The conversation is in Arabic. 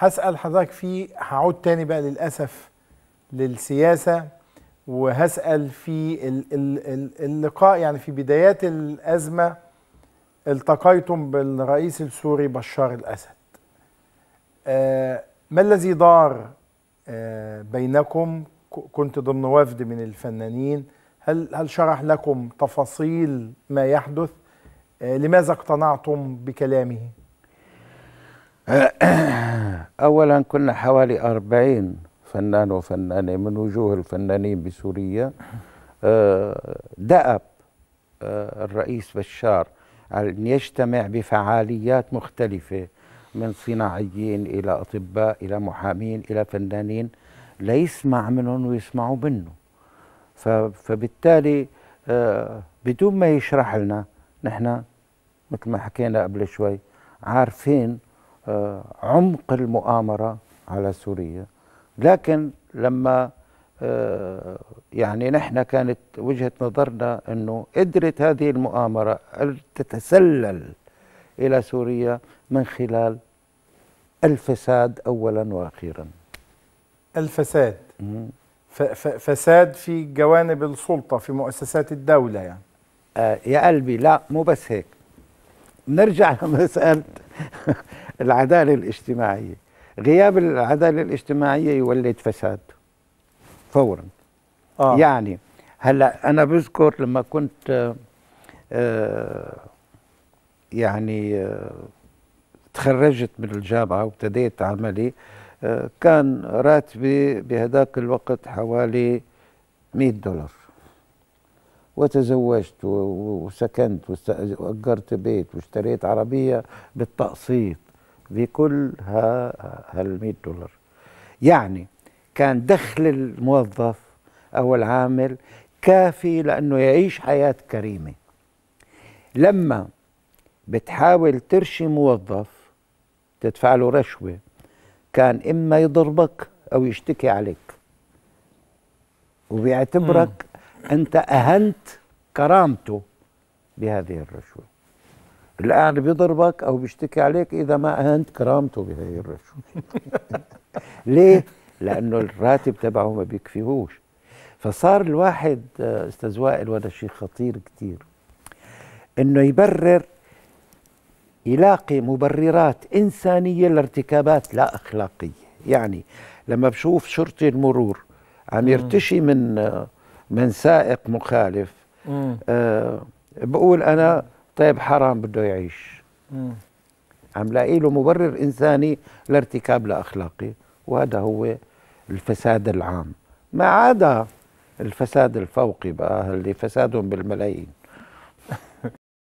هسال حضرتك فيه هعود تاني بقى للاسف للسياسه وهسال في اللقاء يعني في بدايات الازمه التقيتم بالرئيس السوري بشار الاسد آه، ما الذي دار آه، بينكم كنت ضمن وفد من الفنانين هل هل شرح لكم تفاصيل ما يحدث آه، لماذا اقتنعتم بكلامه أولا كنا حوالي أربعين فنان وفنانة من وجوه الفنانين بسوريا آه، دأب آه، الرئيس بشار على أن يجتمع بفعاليات مختلفة من صناعيين إلى أطباء إلى محامين إلى فنانين ليسمع منهم ويسمعوا منه فبالتالي آه، بدون ما يشرح لنا نحن مثل ما حكينا قبل شوي عارفين آه، عمق المؤامرة على سوريا لكن لما آه، يعني نحن كانت وجهة نظرنا أنه قدرت هذه المؤامرة تتسلل إلى سوريا من خلال الفساد أولا وأخيرا الفساد فساد في جوانب السلطة في مؤسسات الدولة يعني آه، يا قلبي لا مو بس هيك نرجع سألت العداله الاجتماعيه غياب العداله الاجتماعيه يولد فساد فورا آه. يعني هلا انا بذكر لما كنت آه يعني آه تخرجت من الجامعه وابتديت عملي آه كان راتبي بهداك الوقت حوالي 100 دولار وتزوجت وسكنت واجرت بيت واشتريت عربيه بالتقسيط بكل هال 100 دولار يعني كان دخل الموظف أو العامل كافي لأنه يعيش حياة كريمة لما بتحاول ترشي موظف تدفع له رشوة كان إما يضربك أو يشتكي عليك وبيعتبرك أنت أهنت كرامته بهذه الرشوة الآن بيضربك أو بيشتكي عليك إذا ما أهنت كرامته بهي الرشوه ليه؟ لأنه الراتب تبعه ما بيكفيهوش فصار الواحد أستاذ وائل وهذا شيء خطير كثير إنه يبرر يلاقي مبررات إنسانية لارتكابات لا أخلاقية يعني لما بشوف شرطي المرور عم يرتشي من من سائق مخالف آه بقول أنا طيب حرام بده يعيش عم لاقي له مبرر انساني لارتكاب لاخلاقي وهذا هو الفساد العام ما عدا الفساد الفوقي بقى اللي فسادهم بالملايين